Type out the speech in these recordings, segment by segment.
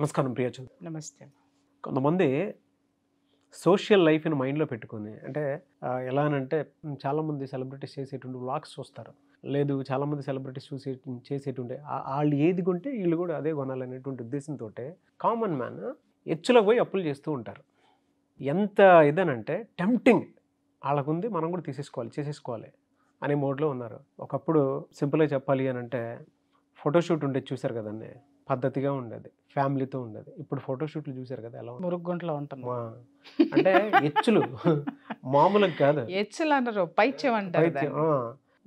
నమస్కారం ప్రియచంద్ నమస్తే కొంతమంది సోషల్ లైఫ్ని మైండ్లో పెట్టుకుని అంటే ఎలా అంటే చాలామంది సెలబ్రిటీస్ చేసేటువంటి వ్లాగ్స్ చూస్తారు లేదు చాలామంది సెలబ్రిటీస్ చూసే చేసేటువంటి వాళ్ళు ఏది కొంటే వీళ్ళు కూడా అదే కొనాలనేటువంటి ఉద్దేశంతో కామన్ మ్యాన్ ఎచ్చులకు పోయి అప్పులు చేస్తూ ఉంటారు ఎంత ఇదనంటే టెంప్టింగ్ వాళ్ళకుంది మనం కూడా తీసేసుకోవాలి చేసేసుకోవాలి అనే మోడ్లో ఉన్నారు ఒకప్పుడు సింపుల్గా చెప్పాలి అని అంటే ఫోటోషూట్ ఉండే చూశారు కదండి పద్ధతిగా ఉండేది ఫ్యామిలీతో ఉండేది ఇప్పుడు ఫోటోషూట్లు చూసారు కదా ఎలా మురుగుంట్లో ఉంటాను అంటే ఎచ్చులు మామూలుగా కాదు ఎచ్చులు అన్నారు పైచ్యం అంటారు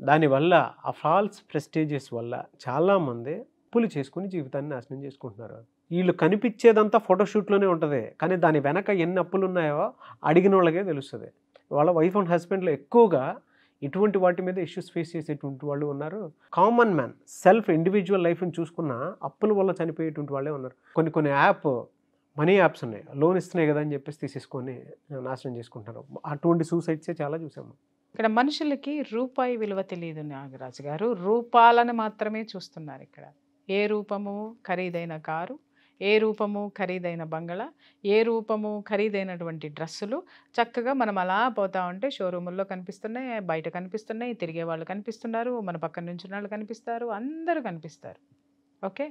దానివల్ల ఆ ఫాల్స్ ప్రెస్టేజెస్ వల్ల చాలామంది అప్పులు చేసుకుని జీవితాన్ని నాశనం చేసుకుంటున్నారు వీళ్ళు కనిపించేదంతా ఫోటోషూట్లోనే ఉంటుంది కానీ దాని వెనక ఎన్ని అప్పులు ఉన్నాయో అడిగిన వాళ్ళకే తెలుస్తుంది వాళ్ళ వైఫ్ అండ్ హస్బెండ్లో ఎక్కువగా ఇటువంటి వాటి మీద ఇష్యూస్ ఫేస్ చేసేటువంటి వాళ్ళు ఉన్నారు కామన్ మ్యాన్ సెల్ఫ్ ఇండివిజువల్ లైఫ్ని చూసుకున్న అప్పుల వల్ల చనిపోయేటువంటి వాళ్ళే ఉన్నారు కొన్ని కొన్ని యాప్ మనీ యాప్స్ ఉన్నాయి లోన్ ఇస్తున్నాయి కదా అని చెప్పేసి తీసేసుకొని నాశనం చేసుకుంటారు అటువంటి సూసైడ్సే చాలా చూసాము ఇక్కడ మనుషులకి రూపాయి విలువ తెలియదు నాగరాజు గారు రూపాలను మాత్రమే చూస్తున్నారు ఇక్కడ ఏ రూపము ఖరీదైన కారు ఏ రూపము ఖరీదైన బంగళా ఏ రూపము ఖరీదైనటువంటి డ్రెస్సులు చక్కగా మనం అలా పోతా ఉంటే షోరూముల్లో కనిపిస్తున్నాయి బయట కనిపిస్తున్నాయి తిరిగే వాళ్ళు కనిపిస్తున్నారు మన పక్కన నుంచి వాళ్ళు కనిపిస్తారు అందరూ కనిపిస్తారు ఓకే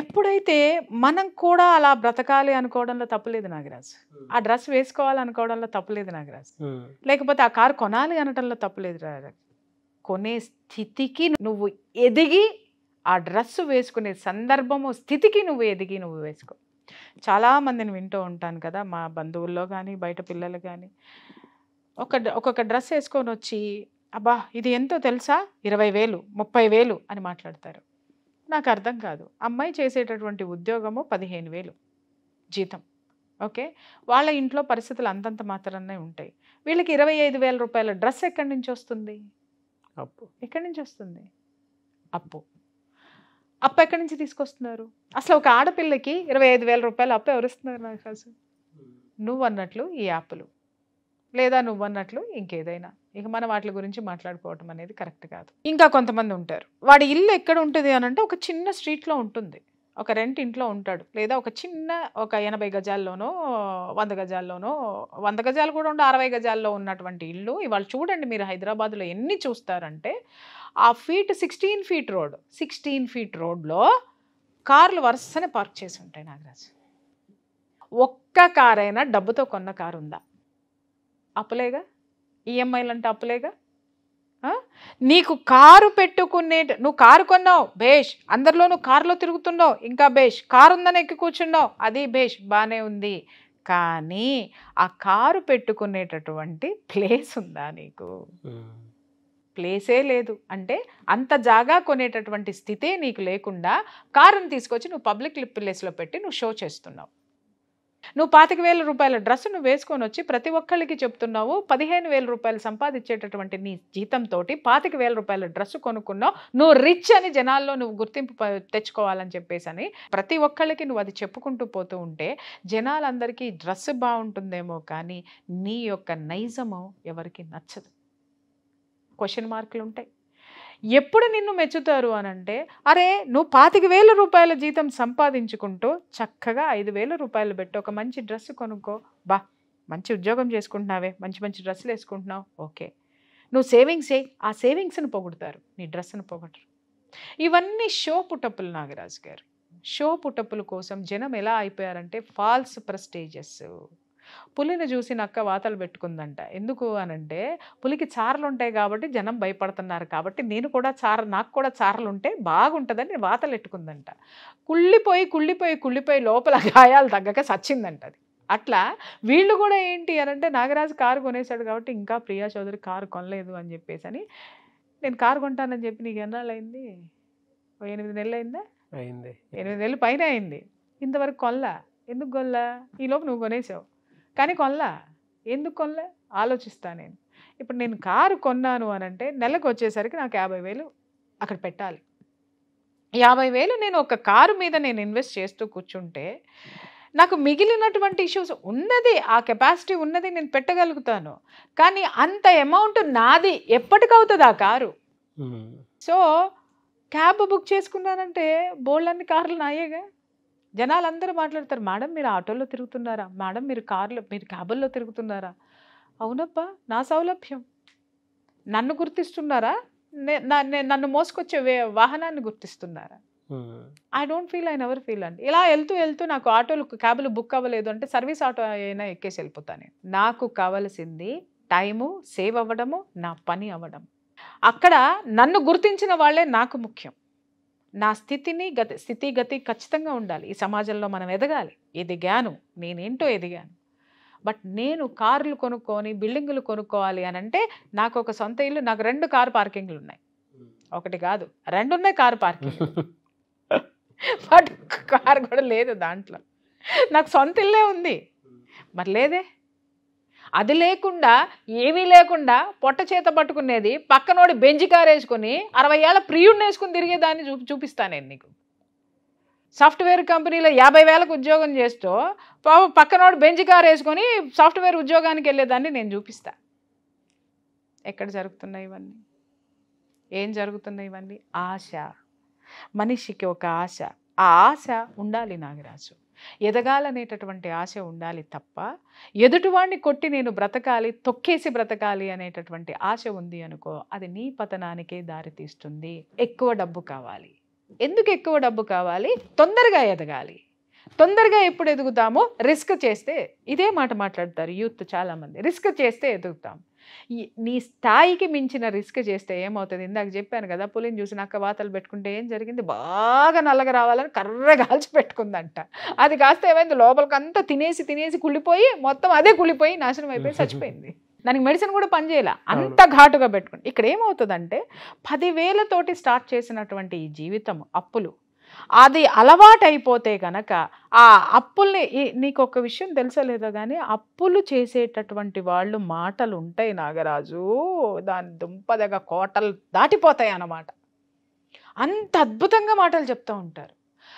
ఎప్పుడైతే మనం కూడా అలా బ్రతకాలి అనుకోవడంలో తప్పులేదు నాగరాజ్ ఆ డ్రెస్ వేసుకోవాలి అనుకోవడంలో తప్పులేదు నాగరాజ్ లేకపోతే ఆ కారు కొనాలి అనడంలో తప్పులేదు కొనే స్థితికి నువ్వు ఎదిగి ఆ డ్రెస్సు వేసుకునే సందర్భము స్థితికి నువ్వు ఎదిగి నువ్వు వేసుకో చాలామందిని వింటూ ఉంటాను కదా మా బంధువుల్లో కానీ బయట పిల్లలు కానీ ఒక ఒక్కొక్క డ్రెస్ వేసుకొని వచ్చి అబ్బా ఇది ఎంతో తెలుసా ఇరవై వేలు ముప్పై వేలు అని మాట్లాడతారు నాకు అర్థం కాదు అమ్మాయి చేసేటటువంటి ఉద్యోగము పదిహేను వేలు జీతం ఓకే వాళ్ళ ఇంట్లో పరిస్థితులు అంతంత మాత్రమే ఉంటాయి వీళ్ళకి ఇరవై ఐదు వేల రూపాయల డ్రెస్ ఎక్కడి నుంచి వస్తుంది అప్పు ఎక్కడి నుంచి వస్తుంది అప్పు అప్పు ఎక్కడి నుంచి తీసుకొస్తున్నారు అసలు ఒక ఆడపిల్లకి ఇరవై ఐదు వేల రూపాయలు అప్పు ఎవరిస్తున్నారు నాకు అసలు నువ్వు అన్నట్లు ఈ యాప్లు లేదా నువ్వు అన్నట్లు ఇంకేదైనా ఇక మనం వాటి గురించి మాట్లాడుకోవటం అనేది కరెక్ట్ కాదు ఇంకా కొంతమంది ఉంటారు వాడి ఇల్లు ఎక్కడ ఉంటుంది అని అంటే ఒక చిన్న స్ట్రీట్లో ఉంటుంది ఒక రెంట్ ఇంట్లో ఉంటాడు లేదా ఒక చిన్న ఒక ఎనభై గజాల్లోనో వంద గజాల్లోనో వంద గజాలు కూడా ఉండే అరవై గజాల్లో ఉన్నటువంటి ఇల్లు ఇవాళ చూడండి మీరు హైదరాబాద్లో ఎన్ని చూస్తారంటే ఆ feet sixteen feet road sixteen feet రోడ్లో కార్లు వరుసనే పార్క్ చేసి ఉంటాయి నాగరాజ్ ఒక్క కారైనా డబ్బుతో కొన్న కారు ఉందా అప్పులేగా ఈఎంఐలు అంటే అప్పులేగా నీకు కారు పెట్టుకునే నువ్వు కారు కొన్నావు భేష్ అందరిలో నువ్వు కారులో తిరుగుతున్నావు ఇంకా భేష్ కారు ఉందని ఎక్కి కూర్చున్నావు అది భేష్ బాగానే ఉంది కానీ ఆ కారు పెట్టుకునేటటువంటి ప్లేస్ ఉందా నీకు ప్లేసే లేదు అంటే అంత జాగా కొనేటటువంటి స్థితే నీకు లేకుండా కారుని తీసుకొచ్చి నువ్వు పబ్లిక్ ప్లేస్లో పెట్టి నువ్వు షో చేస్తున్నావు నువ్వు పాతిక వేల రూపాయల డ్రెస్ నువ్వు వేసుకొని వచ్చి ప్రతి ఒక్కళ్ళకి చెప్తున్నావు పదిహేను వేల రూపాయలు సంపాదించేటటువంటి నీ జీతంతో పాతిక వేల రూపాయల డ్రెస్ కొనుక్కున్నావు నువ్వు రిచ్ అని జనాల్లో నువ్వు గుర్తింపు తెచ్చుకోవాలని చెప్పేసి అని ప్రతి ఒక్కళ్ళకి నువ్వు అది చెప్పుకుంటూ పోతూ ఉంటే జనాలందరికీ డ్రెస్ బాగుంటుందేమో కానీ నీ యొక్క నైజము ఎవరికి నచ్చదు క్వశ్చన్ మార్కులు ఉంటాయి ఎప్పుడు నిన్ను మెచ్చుతారు అని అంటే అరే నువ్వు పాతిక వేల రూపాయల జీతం సంపాదించుకుంటూ చక్కగా ఐదు వేల రూపాయలు పెట్టి ఒక మంచి డ్రెస్ కొనుక్కో బా మంచి ఉద్యోగం చేసుకుంటున్నావే మంచి మంచి డ్రెస్సులు వేసుకుంటున్నావు ఓకే నువ్వు సేవింగ్స్ ఏ ఆ సేవింగ్స్ని పొగుడతారు నీ డ్రెస్సును పొగడరు ఇవన్నీ షో పుటప్పులు నాగరాజు గారు షో పుటప్పుల కోసం జనం ఎలా అయిపోయారంటే ఫాల్స్ ప్రెస్టేజెస్ పులిని చూసి నక్క వాతలు పెట్టుకుందంట ఎందుకు అనంటే పులికి చారలు ఉంటాయి కాబట్టి జనం భయపడుతున్నారు కాబట్టి నేను కూడా చార నాకు కూడా చారలు ఉంటే బాగుంటుందని వాతలు పెట్టుకుందంట కుళ్ళిపోయి కుళ్ళిపోయి కుళ్ళిపోయి లోపల గాయాలు తగ్గక చచ్చిందంట అది అట్లా వీళ్ళు కూడా ఏంటి అనంటే నాగరాజు కారు కొనేశాడు కాబట్టి ఇంకా ప్రియా చౌదరి కారు కొనలేదు అని చెప్పేసి అని నేను కారు కొంటానని చెప్పి నీకు ఎన్నాళ్ళు అయింది ఎనిమిది నెలలు అయిందా అయింది ఎనిమిది నెలలు పైన అయింది ఇంతవరకు కొల్లా ఎందుకు కొల్లా ఈలోపు నువ్వు కొనేసావు కానీ కొనలా ఎందుకు కొనలే ఆలోచిస్తా నేను ఇప్పుడు నేను కారు కొన్నాను అని అంటే నెలకు వచ్చేసరికి నాకు యాభై వేలు అక్కడ పెట్టాలి యాభై వేలు నేను ఒక కారు మీద నేను ఇన్వెస్ట్ చేస్తూ కూర్చుంటే నాకు మిగిలినటువంటి ఇష్యూస్ ఉన్నది ఆ కెపాసిటీ ఉన్నది నేను పెట్టగలుగుతాను కానీ అంత అమౌంట్ నాది ఎప్పటికవుతుంది ఆ కారు సో క్యాబ్ బుక్ చేసుకున్నానంటే బోల్డ్ అన్ని కార్లు నాయేగా జనాలందరూ మాట్లాడతారు మేడం మీరు ఆటోలో తిరుగుతున్నారా మేడం మీరు కార్లో మీరు క్యాబుల్లో తిరుగుతున్నారా అవునప్పా నా సౌలభ్యం నన్ను గుర్తిస్తున్నారా నన్ను మోసుకొచ్చే వాహనాన్ని గుర్తిస్తున్నారా I don't feel I never feel అండి ఇలా వెళ్తూ వెళ్తూ నాకు ఆటోలు క్యాబులు బుక్ అవ్వలేదు అంటే సర్వీస్ ఆటో అయినా ఎక్కేసి వెళ్ళిపోతాను నాకు కావలసింది టైము సేవ్ అవ్వడము నా పని అవ్వడం అక్కడ నన్ను గుర్తించిన వాళ్ళే నాకు ముఖ్యం నా స్థితిని గతి స్థితిగతి ఖచ్చితంగా ఉండాలి ఈ సమాజంలో మనం ఎదగాలి ఎదిగాను నేనేంటో ఎదిగాను బట్ నేను కార్లు కొనుక్కొని బిల్డింగులు కొనుక్కోవాలి అని అంటే నాకు ఒక సొంత ఇల్లు నాకు రెండు కారు పార్కింగ్లు ఉన్నాయి ఒకటి కాదు రెండు ఉన్నాయి కారు పార్కింగ్ బట్ కారు కూడా లేదు దాంట్లో నాకు సొంత ఇల్లే ఉంది మరి లేదే అది లేకుండా ఏమీ లేకుండా పొట్ట చేత పట్టుకునేది పక్కనోడి బెంజి కారు వేసుకుని అరవై ఏళ్ళ ప్రియుడిని వేసుకుని తిరిగేదాన్ని చూ చూపిస్తాను నేను నీకు సాఫ్ట్వేర్ కంపెనీలో యాభై వేలకు ఉద్యోగం చేస్తూ పక్కనోడు బెంజి కార్ వేసుకొని సాఫ్ట్వేర్ ఉద్యోగానికి వెళ్ళేదాన్ని నేను చూపిస్తా ఎక్కడ జరుగుతున్నాయి ఇవన్నీ ఏం జరుగుతున్నాయి ఇవన్నీ ఆశ మనిషికి ఒక ఆశ ఆ ఆశ ఉండాలి నాగరాజు ఎదగాలనేటటువంటి ఆశ ఉండాలి తప్ప ఎదుటివాణ్ణి కొట్టి నేను బ్రతకాలి తొక్కేసి బ్రతకాలి అనేటటువంటి ఆశ ఉంది అనుకో అది నీ పతనానికే దారితీస్తుంది ఎక్కువ డబ్బు కావాలి ఎందుకు ఎక్కువ డబ్బు కావాలి తొందరగా ఎదగాలి తొందరగా ఎప్పుడు ఎదుగుతామో రిస్క్ చేస్తే ఇదే మాట మాట్లాడతారు యూత్ చాలామంది రిస్క్ చేస్తే ఎదుగుతాం నీ స్థాయికి మించిన రిస్క్ చేస్తే ఏమవుతుంది ఇందాక చెప్పాను కదా పులిని చూసి నక్క వాతలు పెట్టుకుంటే ఏం జరిగింది బాగా నల్లగా రావాలని కర్ర కాల్చి పెట్టుకుందంట అది కాస్త ఏమైంది లోపలికంతా తినేసి తినేసి కుళ్ళిపోయి మొత్తం అదే కుళ్ళిపోయి నాశనం అయిపోయి చచ్చిపోయింది దానికి మెడిసిన్ కూడా పనిచేయాల అంత ఘాటుగా పెట్టుకుని ఇక్కడ ఏమవుతుందంటే పదివేలతోటి స్టార్ట్ చేసినటువంటి ఈ జీవితం అప్పులు అది అలవాటైపోతే గనక ఆ అప్పుల్ని నీకు ఒక విషయం తెలుసలేదో కానీ అప్పులు చేసేటటువంటి వాళ్ళు మాటలు ఉంటాయి నాగరాజు దాని దుంపదగ కోటలు దాటిపోతాయి అన్నమాట అంత అద్భుతంగా మాటలు చెప్తూ ఉంటారు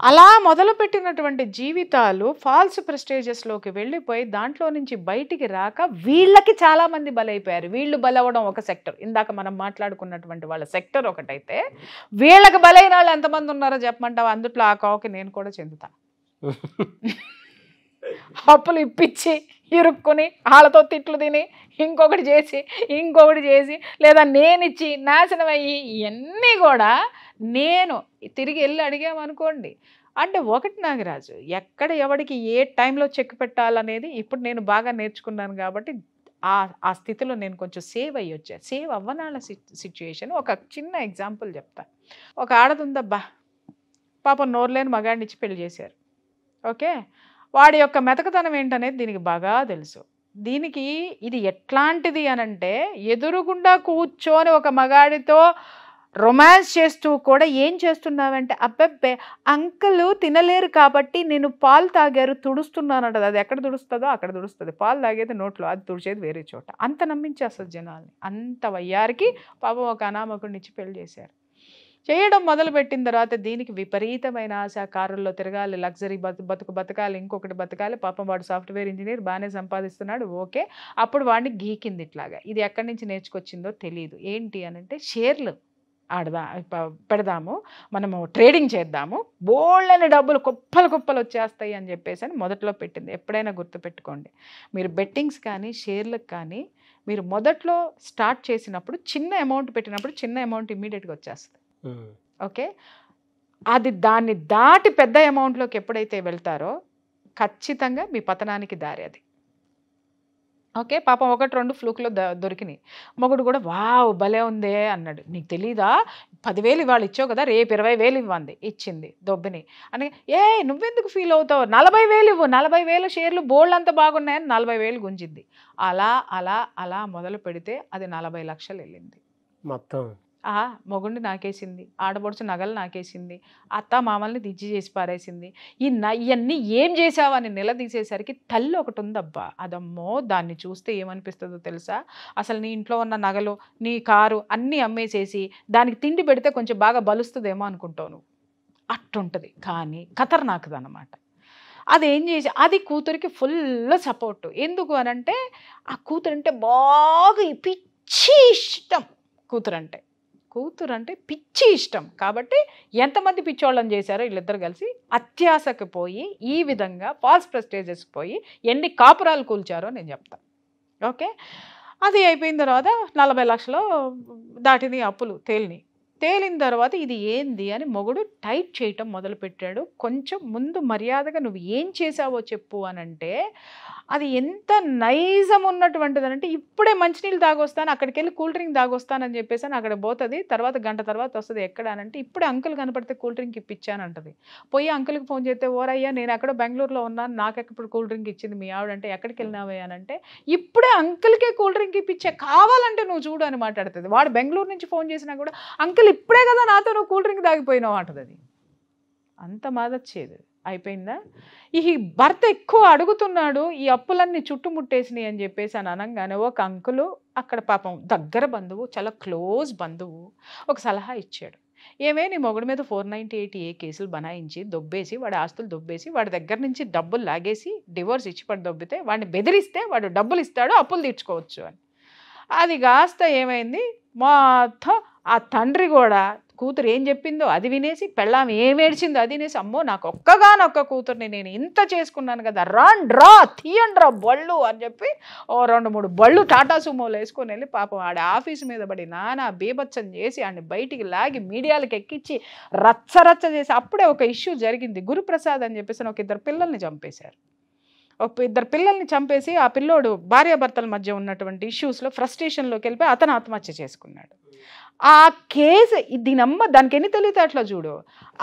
అలా మొదలుపెట్టినటువంటి జీవితాలు ఫాల్స్ ప్రెస్టేజెస్లోకి వెళ్ళిపోయి దాంట్లో నుంచి బయటికి రాక వీళ్ళకి చాలామంది బలైపోయారు వీళ్ళు బలవడం ఒక సెక్టర్ ఇందాక మనం మాట్లాడుకున్నటువంటి వాళ్ళ సెక్టర్ ఒకటైతే వీళ్ళకి బలైన వాళ్ళు ఎంతమంది ఉన్నారో చెప్పమంటావు అందుట్లో ఆ కావుకి నేను కూడా చెందుతా అప్పులు ఇప్పించి ఇరుక్కుని వాళ్ళతో తిట్లు తిని ఇంకొకటి చేసి ఇంకొకటి చేసి లేదా నేనిచ్చి నాశనం అయ్యి ఇవన్నీ కూడా నేను తిరిగి వెళ్ళి అడిగామనుకోండి అంటే ఒకటి నాగరాజు ఎక్కడ ఎవడికి ఏ టైంలో చెక్ పెట్టాలనేది ఇప్పుడు నేను బాగా నేర్చుకున్నాను కాబట్టి ఆ ఆ స్థితిలో నేను కొంచెం సేవ్ అయ్యి వచ్చా సేవ్ అవ్వనాల సిచ్యుయేషన్ ఒక చిన్న ఎగ్జాంపుల్ చెప్తా ఒక ఆడదుందబ్బా పాపం నోర్లేని మగాడినిచ్చి పెళ్లి చేశారు ఓకే వాడి యొక్క మెతకతనం ఏంటనేది దీనికి బాగా తెలుసు దీనికి ఇది ఎట్లాంటిది అనంటే ఎదురుగుండా కూర్చొని ఒక మగాడితో రొమాన్స్ చేస్తూ కూడా ఏం చేస్తున్నావంటే అబ్బబ్బే అంకలు తినలేరు కాబట్టి నేను పాలు తాగారు తుడుస్తున్నాను అంటది అది ఎక్కడ తుడుస్తుందో అక్కడ తుడుస్తుంది పాలు తాగేది నోట్లో అది తుడిచేది వేరే చోట అంత నమ్మించేస్తుంది జనాల్ని అంత వయ్యారికి పాపం ఒక అనామకుడిని ఇచ్చి పెళ్లి చేశారు చేయడం మొదలుపెట్టిన తర్వాత దీనికి విపరీతమైన ఆశ కారుల్లో తిరగాలి లగ్జరీ బతు బతుకు బతకాలి ఇంకొకటి బతకాలి పాపం వాడు సాఫ్ట్వేర్ ఇంజనీర్ బాగానే సంపాదిస్తున్నాడు ఓకే అప్పుడు వాడిని గీకింది ఇట్లాగా ఇది ఎక్కడి నుంచి నేర్చుకొచ్చిందో తెలియదు ఏంటి అని అంటే షేర్లు ఆడదా పెడదాము మనము ట్రేడింగ్ చేద్దాము బోల్డైన డబ్బులు కుప్పలు కుప్పలు వచ్చేస్తాయి అని చెప్పేసి అని మొదట్లో పెట్టింది ఎప్పుడైనా గుర్తుపెట్టుకోండి మీరు బెట్టింగ్స్ కానీ షేర్లకు కానీ మీరు మొదట్లో స్టార్ట్ చేసినప్పుడు చిన్న అమౌంట్ పెట్టినప్పుడు చిన్న అమౌంట్ ఇమీడియట్గా వచ్చేస్తుంది ఓకే అది దాన్ని దాటి పెద్ద అమౌంట్లోకి ఎప్పుడైతే వెళ్తారో ఖచ్చితంగా మీ పతనానికి దారి అది ఓకే పాపం ఒకటి రెండు ఫ్లూక్లో ద దొరికినాయి మొగుడు కూడా వావ్ భలే ఉందే అన్నాడు నీకు తెలీదా పదివేలు ఇవాళ ఇచ్చావు కదా రేపు ఇరవై వేలు ఇవ్వంది ఇచ్చింది దొబ్బిని అని ఏ నువ్వెందుకు ఫీల్ అవుతావు నలభై వేలు ఇవ్వు నలభై వేలు షేర్లు బోల్డ్ అంత బాగున్నాయని నలభై వేలు గుంజింది అలా అలా అలా మొదలు పెడితే అది నలభై లక్షలు వెళ్ళింది మొత్తం ఆ మొగుండి నాకేసింది ఆడబొడుచు నగలు నాకేసింది అత్త మామల్ని దిజ్జి చేసి పారేసింది ఈ ఇవన్నీ ఏం చేసావని నిలదీసేసరికి తల్లి ఒకటి ఉందబ్బా అదమ్మో దాన్ని చూస్తే ఏమనిపిస్తుందో తెలుసా అసలు నీ ఇంట్లో ఉన్న నగలు నీ కారు అన్నీ అమ్మేసేసి దానికి తిండి పెడితే కొంచెం బాగా బలుస్తుందేమో అనుకుంటావు నువ్వు అట్టుంటుంది కానీ నాకుది అనమాట అది ఏం చేసి అది కూతురికి ఫుల్ సపోర్టు ఎందుకు అనంటే ఆ కూతురు అంటే బాగా పిచ్చి ఇష్టం కూతురు అంటే కూతురు అంటే పిచ్చి ఇష్టం కాబట్టి ఎంతమంది పిచ్చోళ్ళని చేశారో వీళ్ళిద్దరు కలిసి అత్యాశకు పోయి ఈ విధంగా ఫాల్స్ ప్రెస్టేజెస్ పోయి ఎన్ని కాపురాలు కూల్చారో నేను చెప్తాను ఓకే అది అయిపోయిన తర్వాత నలభై లక్షలు దాటిని అప్పులు తేలిని తేలిన తర్వాత ఇది ఏంది అని మొగుడు టైట్ చేయటం మొదలుపెట్టాడు కొంచెం ముందు మర్యాదగా నువ్వు ఏం చేసావో చెప్పు అని అంటే అది ఎంత నైజం ఉన్నటువంటిది అంటే ఇప్పుడే మంచినీళ్ళు తాగొస్తాను అక్కడికి వెళ్ళి కూల్ డ్రింక్ తాగొస్తానని చెప్పేసి అక్కడ పోతుంది తర్వాత గంట తర్వాత వస్తుంది ఎక్కడ అని అంటే ఇప్పుడే అంకుల్ కనపడితే కూల్ డ్రింక్ ఇప్పించానంటది పోయి అంకుల్కి ఫోన్ చేస్తే ఓరయ్యా నేను అక్కడ బెంగళూరులో ఉన్నాను నాకు ఎక్కడ కూల్ డ్రింక్ ఇచ్చింది మీ ఆవిడంటే ఎక్కడికి వెళ్ళినావే అని అంటే ఇప్పుడే అంకుల్కే కూల్ డ్రింక్ ఇప్పించే కావాలంటే నువ్వు చూడు అని మాట్లాడుతుంది వాడు బెంగళూరు నుంచి ఫోన్ చేసినా కూడా అంకుల్ అసలు ఇప్పుడే కదా నాతో నువ్వు కూల్ డ్రింక్ తాగిపోయినావు అంటది అది అంత మాదొచ్చేది అయిపోయిందా ఈ భర్త ఎక్కువ అడుగుతున్నాడు ఈ అప్పులన్నీ చుట్టుముట్టేసినాయి అని చెప్పేసి అని అనగానే ఒక అంకులు అక్కడ పాపం దగ్గర బంధువు చాలా క్లోజ్ బంధువు ఒక సలహా ఇచ్చాడు ఏమే నీ మొగుడి మీద ఫోర్ నైంటీ ఎయిట్ ఏ కేసులు బనాయించి దొబ్బేసి వాడి ఆస్తులు దొబ్బేసి వాడి దగ్గర నుంచి డబ్బులు లాగేసి డివోర్స్ ఇచ్చి పడి దొబ్బితే వాడిని బెదిరిస్తే వాడు డబ్బులు ఇస్తాడు అప్పులు తీర్చుకోవచ్చు అని అది కాస్త ఏమైంది మొత్తం ఆ తండ్రి కూడా కూతురు ఏం చెప్పిందో అది వినేసి పెళ్ళాం ఏం ఏడ్చిందో అది వినేసి అమ్మో నాకు ఒక్కగానొక్క కూతుర్ని నేను ఇంత చేసుకున్నాను కదా రాన్ డ్రా తీయండి రా బళ్ళు అని చెప్పి ఓ రెండు మూడు బళ్ళు టాటా సుమోలు వేసుకొని వెళ్ళి పాపం ఆడ ఆఫీస్ మీద పడి నానా బీభత్సం చేసి ఆడిని బయటికి లాగి మీడియాలకు ఎక్కించి రచ్చరచ్చ చేసి అప్పుడే ఒక ఇష్యూ జరిగింది గురుప్రసాద్ అని చెప్పేసి ఒక ఇద్దరు పిల్లల్ని చంపేశారు ఒక ఇద్దరు పిల్లల్ని చంపేసి ఆ పిల్లోడు భార్యాభర్తల మధ్య ఉన్నటువంటి ఇష్యూస్లో ఫ్రస్ట్రేషన్లోకి వెళ్ళిపోయి అతను ఆత్మహత్య చేసుకున్నాడు ఆ కేసు దీనమ్మ దానికెన్ని అట్లా చూడు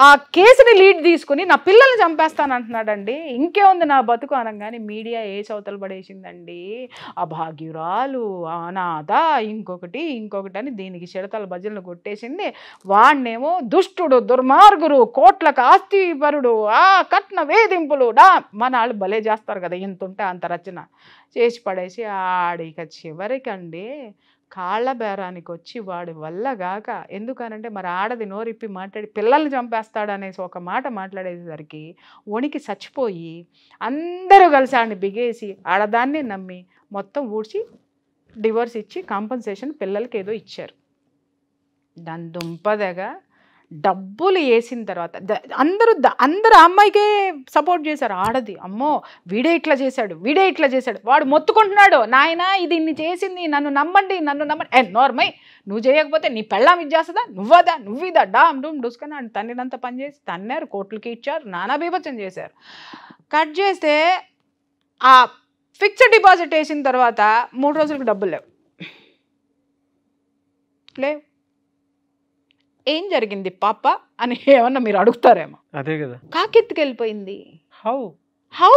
ఆ కేసుని లీడ్ తీసుకుని నా పిల్లల్ని చంపేస్తానంటున్నాడండి ఇంకేముంది నా బతుకు అనగానే మీడియా ఏ చవతలు పడేసిందండి ఆ భాగ్యురాలు అనాథ ఇంకొకటి ఇంకొకటి అని దీనికి చిడతల భజనలు కొట్టేసింది వాణ్ణేమో దుష్టుడు దుర్మార్గుడు కోట్లకు ఆస్తిపరుడు ఆ కట్న వేధింపులు డా మన వాళ్ళు భలే చేస్తారు కదా ఇంత ఉంటే అంత రచన చేసి పడేసి ఆడిక చివరికండి కాళ్ళ బేరానికి వచ్చి వాడి వల్ల గాక ఎందుకనంటే మరి ఆడది నోరిప్పి మాట్లాడి పిల్లల్ని చంపేస్తాడనేసి ఒక మాట మాట్లాడేసరికి వణికి చచ్చిపోయి అందరూ కలిసి ఆడిని బిగేసి ఆడదాన్ని నమ్మి మొత్తం ఊడ్చి డివోర్స్ ఇచ్చి కాంపన్సేషన్ పిల్లలకి ఏదో ఇచ్చారు దాని దుంపదగా డబ్బులు వేసిన తర్వాత అందరూ అందరూ అమ్మాయికే సపోర్ట్ చేశారు ఆడది అమ్మో వీడే ఇట్లా చేశాడు వీడే ఇట్లా చేశాడు వాడు మొత్తుకుంటున్నాడు నాయన ఇది ఇన్ని చేసింది నన్ను నమ్మండి నన్ను నమ్మండి ఏ నోర్మై నువ్వు చేయకపోతే నీ పెళ్ళం ఇది చేస్తుందా నువ్వదా నువ్విదా డామ్ డూమ్ డూసుకొని అని తన్నినంత పనిచేసి తన్నారు కోట్లకి ఇచ్చారు నానా బీభత్సం చేశారు కట్ చేస్తే ఆ ఫిక్స్డ్ డిపాజిట్ వేసిన తర్వాత మూడు రోజులకు డబ్బులు లేవు లేవు ఏం జరిగింది పాప అని ఏమన్నా మీరు అడుగుతారేమో అదే కదా కాకెత్తుకెళ్ళిపోయింది హౌ హౌ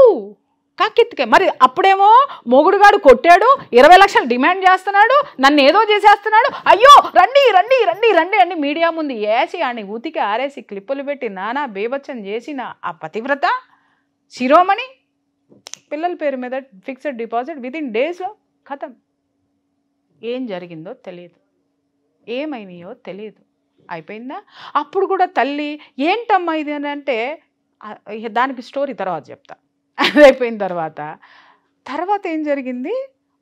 కాకెత్తికే మరి అప్పుడేమో మొగుడుగాడు కొట్టాడు ఇరవై లక్షలు డిమాండ్ చేస్తున్నాడు నన్ను ఏదో చేసేస్తున్నాడు అయ్యో రండి రండి రండి రండి అని మీడియా ముందు వేసి అని ఉతికి ఆరేసి క్లిప్పులు పెట్టి నానా బేబచ్చన్ చేసిన ఆ పతివ్రత శిరోమణి పిల్లల పేరు మీద ఫిక్స్డ్ డిపాజిట్ విత్ ఇన్ డేస్లో కథం ఏం జరిగిందో తెలియదు ఏమైనాయో తెలియదు అయిపోయిందా అప్పుడు కూడా తల్లి ఏంటమ్మా ఇది అని అంటే దానికి స్టోరీ తర్వాత చెప్తా అది అయిపోయిన తర్వాత తర్వాత ఏం జరిగింది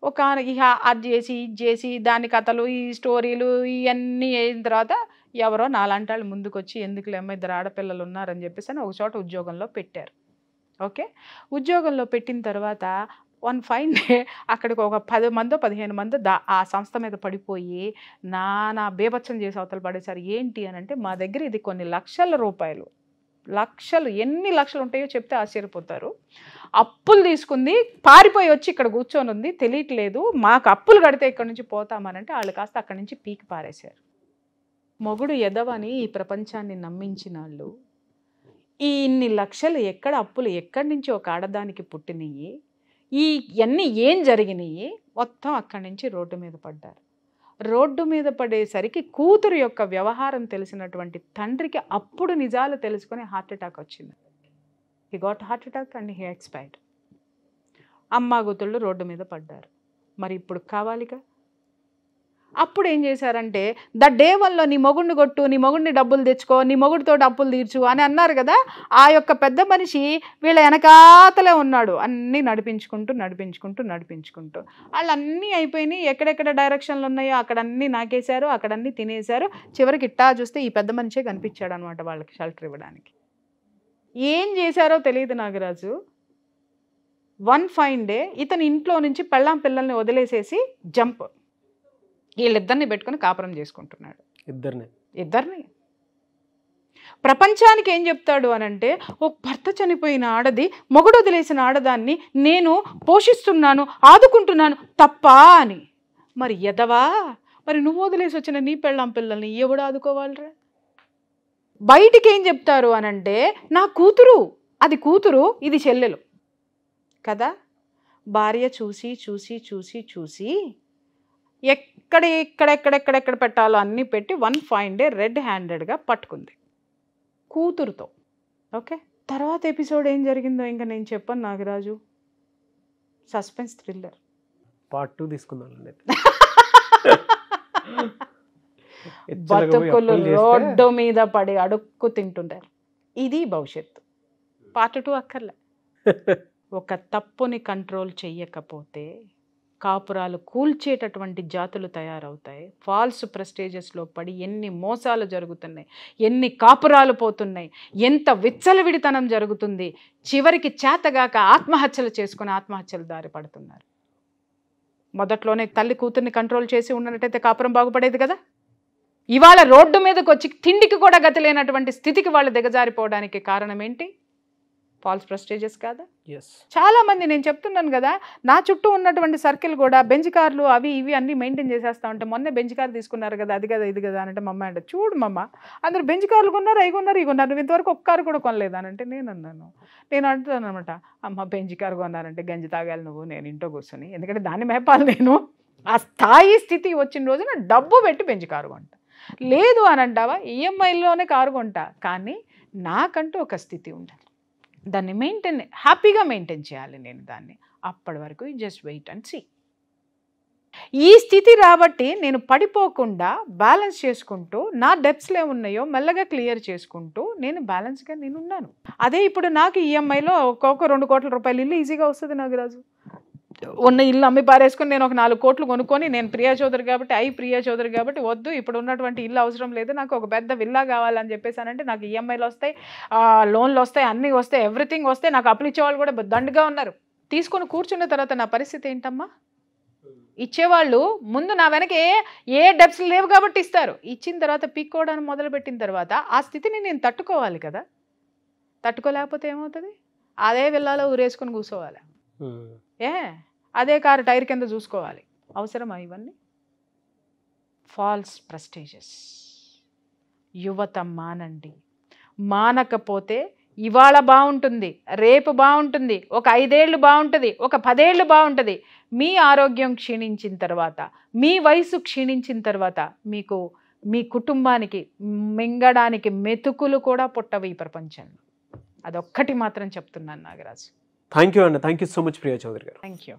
ఒక ఇహ అది చేసి ఇది చేసి దాని కథలు ఈ స్టోరీలు ఇవన్నీ అయిన తర్వాత ఎవరో నాలాంటి ముందుకొచ్చి ఎందుకులే ఎందుకులేమో ఇద్దరు ఆడపిల్లలు ఉన్నారని చెప్పేసి అని ఒక చోట ఉద్యోగంలో పెట్టారు ఓకే ఉద్యోగంలో పెట్టిన తర్వాత వన్ ఫైన్ డే అక్కడికి ఒక పది మందో పదిహేను మందో దా ఆ సంస్థ మీద పడిపోయి నానా బేభత్సం చేసి అవతలు పడేశారు ఏంటి అని అంటే మా దగ్గర ఇది కొన్ని లక్షల రూపాయలు లక్షలు ఎన్ని లక్షలు ఉంటాయో చెప్తే ఆశ్చర్యపోతారు అప్పులు తీసుకుంది పారిపోయి వచ్చి ఇక్కడ కూర్చొని ఉంది తెలియట్లేదు మాకు అప్పులు కడితే ఇక్కడ నుంచి పోతామనంటే వాళ్ళు కాస్త అక్కడి నుంచి పీకి పారేశారు మొగుడు ఎదవని ఈ ప్రపంచాన్ని నమ్మించిన వాళ్ళు ఈ ఇన్ని లక్షలు ఎక్కడ అప్పులు ఎక్కడి నుంచి ఒక ఆడదానికి పుట్టినయి ఈ అన్నీ ఏం జరిగినాయి మొత్తం అక్కడి నుంచి రోడ్డు మీద పడ్డారు రోడ్డు మీద పడేసరికి కూతురు యొక్క వ్యవహారం తెలిసినటువంటి తండ్రికి అప్పుడు నిజాలు తెలుసుకొని హార్ట్ అటాక్ వచ్చింది he got attack and he expired అమ్మ కూతుళ్ళు రోడ్డు మీద పడ్డారు మరి ఇప్పుడు కావాలిగా అప్పుడు ఏం చేశారంటే ద డే వన్లో నీ మొగుడిని కొట్టు నీ మొగుడిని డబ్బులు తెచ్చుకో నీ మొగుడితో అప్పులు తీర్చు అని అన్నారు కదా ఆ యొక్క పెద్ద మనిషి వీళ్ళ వెనకాతలే ఉన్నాడు అన్నీ నడిపించుకుంటూ నడిపించుకుంటూ నడిపించుకుంటూ వాళ్ళు అన్నీ అయిపోయినాయి ఎక్కడెక్కడ డైరెక్షన్లు ఉన్నాయో అక్కడ అన్నీ నాకేశారు అక్కడన్నీ తినేశారు చివరికి ఇట్టా చూస్తే ఈ పెద్ద మనిషే కనిపించాడు అనమాట వాళ్ళకి షెల్టర్ ఇవ్వడానికి ఏం చేశారో తెలియదు నాగరాజు వన్ ఫైన్ డే ఇతను ఇంట్లో నుంచి పెళ్ళాం పిల్లల్ని వదిలేసేసి జంప్ వీళ్ళిద్దరిని పెట్టుకుని కాపురం చేసుకుంటున్నాడు ఇద్దరిని ఇద్దరిని ప్రపంచానికి ఏం చెప్తాడు అనంటే ఓ భర్త చనిపోయిన ఆడది మొగుడు వదిలేసిన ఆడదాన్ని నేను పోషిస్తున్నాను ఆదుకుంటున్నాను తప్ప అని మరి ఎదవా మరి నువ్వు వదిలేసి వచ్చిన నీ పెళ్ళాం పిల్లల్ని ఎవడు ఆదుకోవాలరా బయటికి ఏం చెప్తారు అనంటే నా కూతురు అది కూతురు ఇది చెల్లెలు కదా భార్య చూసి చూసి చూసి చూసి ఎక్కడ ఎక్కడెక్కడెక్కడెక్కడ పెట్టాలో అన్నీ పెట్టి వన్ ఫైన్ డే రెడ్ హ్యాండెడ్గా పట్టుకుంది కూతురుతో ఓకే తర్వాత ఎపిసోడ్ ఏం జరిగిందో ఇంకా నేను చెప్పాను Nagaraju suspense thriller part two తీసుకుందాం బతుకులు రోడ్డు మీద పడి అడుక్కు తింటుంటారు ఇది భవిష్యత్తు పార్ట్ టూ అక్కర్లే ఒక తప్పుని కంట్రోల్ చెయ్యకపోతే కాపురాలు కూల్చేటటువంటి జాతులు తయారవుతాయి ఫాల్స్ ప్రెస్టేజెస్లో పడి ఎన్ని మోసాలు జరుగుతున్నాయి ఎన్ని కాపురాలు పోతున్నాయి ఎంత విచ్చలవిడితనం జరుగుతుంది చివరికి చేతగాక ఆత్మహత్యలు చేసుకుని ఆత్మహత్యలు దారి పడుతున్నారు మొదట్లోనే తల్లి కూతుర్ని కంట్రోల్ చేసి ఉన్నట్టయితే కాపురం బాగుపడేది కదా ఇవాళ రోడ్డు మీదకి వచ్చి తిండికి కూడా గతి లేనటువంటి స్థితికి వాళ్ళు దిగజారిపోవడానికి కారణం ఏంటి ఫాల్స్ ప్రెస్టేజెస్ కాదా చాలా మంది నేను చెప్తున్నాను కదా నా చుట్టూ ఉన్నటువంటి సర్కిల్ కూడా బెంచ్ కార్లు అవి ఇవి అన్ని మెయింటైన్ చేసేస్తా ఉంటే మొన్న బెంచ్ కార్ తీసుకున్నారు కదా అది కదా ఇది కదా అంటే మమ్మ అంటే చూడు మమ్మ అందరు బెంచ్ కార్లు కొన్నారు అవి కొన్నారు ఇవి కొన్నారు ఇంతవరకు ఒక్క కారు కూడా కొనలేదు అని అంటే నేను అన్నాను నేను అంటున్నాను అనమాట అమ్మ బెంచ్ కార్ కొన్నారంటే గంజి తాగాలి నువ్వు నేను ఇంట్లో కూర్చొని ఎందుకంటే దాన్ని మేపాలి నేను ఆ స్థాయి స్థితి వచ్చిన రోజున డబ్బు పెట్టి బెంచ్ కారు కొంట లేదు అని అంటావా ఈఎంఐలోనే e కారు కొంటా కానీ నాకంటూ ఒక స్థితి ఉండాలి దాన్ని మెయింటైన్ హ్యాపీగా మెయింటైన్ చేయాలి నేను దాన్ని అప్పటి వరకు జస్ట్ వెయిట్ అండ్ సీ ఈ స్థితి రాబట్టి నేను పడిపోకుండా బ్యాలెన్స్ చేసుకుంటూ నా డెప్స్లు ఏమున్నాయో మెల్లగా క్లియర్ చేసుకుంటూ నేను బ్యాలెన్స్గా నేను ఉన్నాను అదే ఇప్పుడు నాకు ఈఎంఐలో e ఒక్కొక్క రెండు కోట్ల రూపాయలు ఇల్లు ఈజీగా వస్తుంది నాగరాజు ఉన్న ఇల్లు అమ్మి పారేసుకుని నేను ఒక నాలుగు కోట్లు కొనుక్కొని నేను ప్రియా చౌదరి కాబట్టి ఐ ప్రియా చౌదరి కాబట్టి వద్దు ఇప్పుడు ఉన్నటువంటి ఇల్లు అవసరం లేదు నాకు ఒక పెద్ద విల్లా కావాలని చెప్పేసానంటే నాకు ఈఎంఐలు e వస్తాయి లోన్లు వస్తాయి అన్నీ వస్తాయి ఎవ్రీథింగ్ వస్తే నాకు అప్పులు ఇచ్చేవాళ్ళు కూడా దండుగా ఉన్నారు తీసుకొని కూర్చున్న తర్వాత నా పరిస్థితి ఏంటమ్మా ఇచ్చేవాళ్ళు ముందు నా వెనకే ఏ డెప్స్ లేవు కాబట్టి ఇస్తారు ఇచ్చిన తర్వాత పీక్కోవడానికి మొదలుపెట్టిన తర్వాత ఆ స్థితిని నేను తట్టుకోవాలి కదా తట్టుకోలేకపోతే ఏమవుతుంది అదే విల్లాలో ఊరేసుకొని కూర్చోవాలి ఏ అదే కారు టైర్ కింద చూసుకోవాలి అవసరమా ఇవన్నీ ఫాల్స్ ప్రెస్టేజెస్ యువత మానండి మానకపోతే ఇవాళ బాగుంటుంది రేపు బాగుంటుంది ఒక ఐదేళ్ళు బాగుంటుంది ఒక పదేళ్ళు బాగుంటుంది మీ ఆరోగ్యం క్షీణించిన తర్వాత మీ వయసు క్షీణించిన తర్వాత మీకు మీ కుటుంబానికి మింగడానికి మెతుకులు కూడా పుట్టవు ఈ ప్రపంచంలో అదొక్కటి మాత్రం చెప్తున్నాను నాగరాజు థ్యాంక్ యూ అండి thank you so much Priya Chowdary గారు థ్యాంక్ యూ